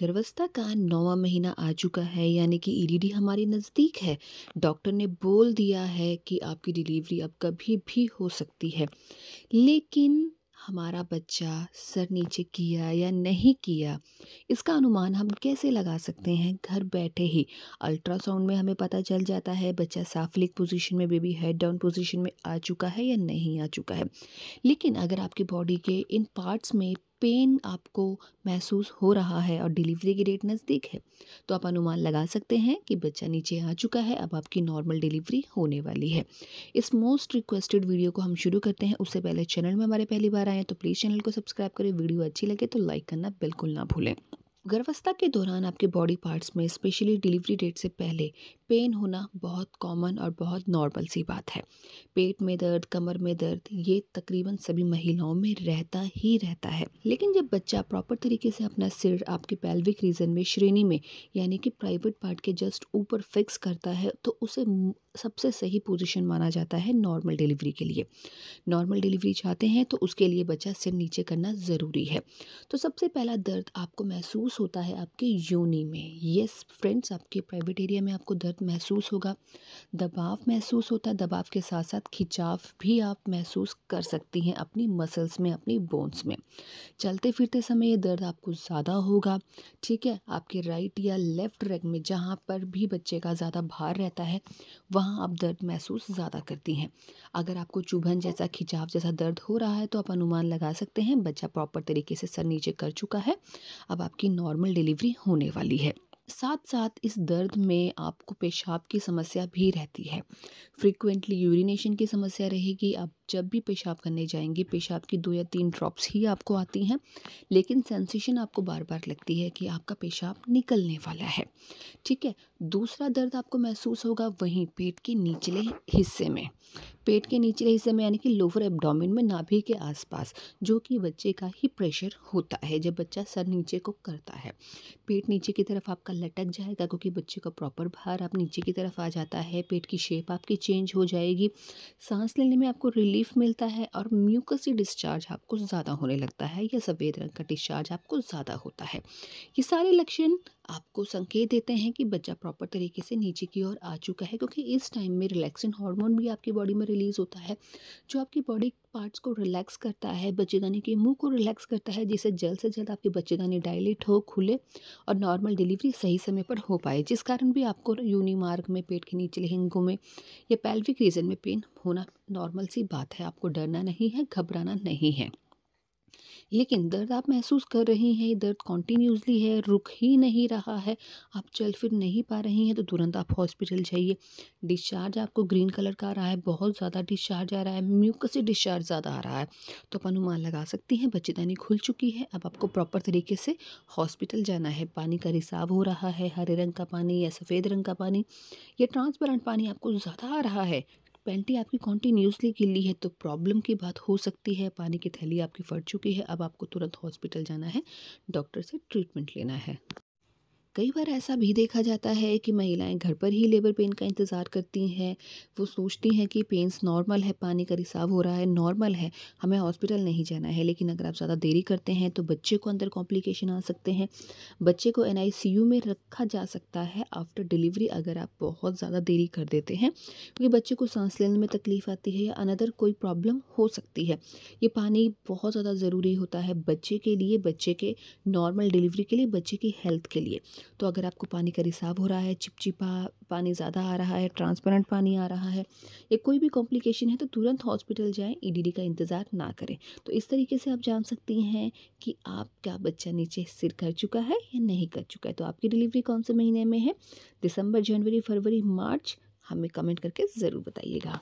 गर्भस्था का नौवा महीना आ चुका है यानी कि ईडीडी e हमारे नज़दीक है डॉक्टर ने बोल दिया है कि आपकी डिलीवरी अब कभी भी हो सकती है लेकिन हमारा बच्चा सर नीचे किया या नहीं किया इसका अनुमान हम कैसे लगा सकते हैं घर बैठे ही अल्ट्रासाउंड में हमें पता चल जाता है बच्चा साफलिक पोजीशन में बेबी हेड डाउन पोजीशन में आ चुका है या नहीं आ चुका है लेकिन अगर आपकी बॉडी के इन पार्ट्स में पेन आपको महसूस हो रहा है और डिलीवरी की डेट नज़दीक है तो आप अनुमान लगा सकते हैं कि बच्चा नीचे आ चुका है अब आपकी नॉर्मल डिलीवरी होने वाली है इस मोस्ट रिक्वेस्टेड वीडियो को हम शुरू करते हैं उससे पहले चैनल में हमारे पहली बार आए तो प्लीज़ चैनल को सब्सक्राइब करें वीडियो अच्छी लगे तो लाइक करना बिल्कुल ना भूलें गर्भावस्था के दौरान आपके बॉडी पार्ट्स में स्पेशली डिलीवरी डेट से पहले पेन होना बहुत कॉमन और बहुत नॉर्मल सी बात है पेट में दर्द कमर में दर्द ये तकरीबन सभी महिलाओं में रहता ही रहता है लेकिन जब बच्चा प्रॉपर तरीके से अपना सिर आपके पैल्विक रीजन में श्रेणी में यानी कि प्राइवेट पार्ट के जस्ट ऊपर फिक्स करता है तो उसे सबसे सही पोजीशन माना जाता है नॉर्मल डिलीवरी के लिए नॉर्मल डिलीवरी चाहते हैं तो उसके लिए बच्चा सिर नीचे करना ज़रूरी है तो सबसे पहला दर्द आपको महसूस होता है आपके योनी में यस फ्रेंड्स आपके प्राइवेट एरिया में आपको दर्द महसूस होगा दबाव महसूस होता है दबाव के साथ साथ खिंचाव भी आप महसूस कर सकती हैं अपनी मसल्स में अपनी बोन्स में चलते फिरते समय ये दर्द आपको ज़्यादा होगा ठीक है आपके राइट या लेफ़्ट रेग में जहाँ पर भी बच्चे का ज़्यादा भार रहता है वहाँ आप दर्द महसूस ज़्यादा करती हैं अगर आपको चुभन जैसा खिंचाव जैसा दर्द हो रहा है तो आप अनुमान लगा सकते हैं बच्चा प्रॉपर तरीके से सर नीचे कर चुका है अब आपकी नॉर्मल डिलीवरी होने वाली है साथ साथ इस दर्द में आपको पेशाब की समस्या भी रहती है फ्रीक्वेंटली यूरिनेशन की समस्या रहेगी आप जब भी पेशाब करने जाएंगे पेशाब की दो या तीन ड्रॉप्स ही आपको आती हैं लेकिन सेंसेशन आपको बार बार लगती है कि आपका पेशाब निकलने वाला है ठीक है दूसरा दर्द आपको महसूस होगा वहीं पेट के निचले हिस्से में पेट के नीचे हिस्से में यानी कि लोअर एब्डोमिन में नाभि के आसपास जो कि बच्चे का ही प्रेशर होता है जब बच्चा सर नीचे को करता है पेट नीचे की तरफ आपका लटक जाएगा क्योंकि बच्चे का प्रॉपर भार आप नीचे की तरफ आ जाता है पेट की शेप आपकी चेंज हो जाएगी सांस लेने में आपको रिलीफ मिलता है और म्यूकसी डिस्चार्ज आपको ज़्यादा होने लगता है या सफ़ेद रंग का डिस्चार्ज आपको ज़्यादा होता है ये सारे लक्षण आपको संकेत देते हैं कि बच्चा प्रॉपर तरीके से नीचे की ओर आ चुका है क्योंकि इस टाइम में रिलैक्सिंग हार्मोन भी आपकी बॉडी में रिलीज़ होता है जो आपकी बॉडी पार्ट्स को रिलैक्स करता है बच्चेदानी के मुंह को रिलैक्स करता है जिससे जल्द से जल्द आपकी बच्चेदानी डायलेट हो खुले और नॉर्मल डिलीवरी सही समय पर हो पाए जिस कारण भी आपको यूनिमार्ग में पेट के नीचे लहंगों में या पैल्विक रीजन में पेन होना नॉर्मल सी बात है आपको डरना नहीं है घबराना नहीं है लेकिन दर्द आप महसूस कर रही हैं दर्द कॉन्टीन्यूसली है रुक ही नहीं रहा है आप चल फिर नहीं पा रही हैं तो तुरंत आप हॉस्पिटल जाइए डिस्चार्ज आपको ग्रीन कलर का आ रहा है बहुत ज़्यादा डिस्चार्ज आ रहा है म्यूकस से डिस्चार्ज ज़्यादा आ रहा है तो आप अनुमान लगा सकती हैं बच्चेदानी खुल चुकी है अब आपको प्रॉपर तरीके से हॉस्पिटल जाना है पानी का रिसाव हो रहा है हरे रंग का पानी या सफ़ेद रंग का पानी या ट्रांसपेरेंट पानी आपको ज़्यादा आ रहा है पेंटी आपकी कॉन्टीन्यूसली गिली है तो प्रॉब्लम की बात हो सकती है पानी की थैली आपकी फट चुकी है अब आपको तुरंत हॉस्पिटल जाना है डॉक्टर से ट्रीटमेंट लेना है कई बार ऐसा भी देखा जाता है कि महिलाएं घर पर ही लेबर पेन का इंतज़ार करती हैं वो सोचती हैं कि पेन्स नॉर्मल है पानी का रिसाव हो रहा है नॉर्मल है हमें हॉस्पिटल नहीं जाना है लेकिन अगर आप ज़्यादा देरी करते हैं तो बच्चे को अंदर कॉम्प्लिकेशन आ सकते हैं बच्चे को एन में रखा जा सकता है आफ्टर डिलीवरी अगर आप बहुत ज़्यादा देरी कर देते हैं क्योंकि बच्चे को सांस लेने में तकलीफ़ आती है या अनदर कोई प्रॉब्लम हो सकती है ये पानी बहुत ज़्यादा ज़रूरी होता है बच्चे के लिए बच्चे के नॉर्मल डिलीवरी के लिए बच्चे की हेल्थ के लिए तो अगर आपको पानी का रिसाव हो रहा है चिपचिपा पानी ज़्यादा आ रहा है ट्रांसपेरेंट पानी आ रहा है या कोई भी कॉम्प्लिकेशन है तो तुरंत हॉस्पिटल जाएं ईडीडी e का इंतज़ार ना करें तो इस तरीके से आप जान सकती हैं कि आपका बच्चा नीचे सिर कर चुका है या नहीं कर चुका है तो आपकी डिलीवरी कौन से महीने में है दिसंबर जनवरी फरवरी मार्च हमें कमेंट करके ज़रूर बताइएगा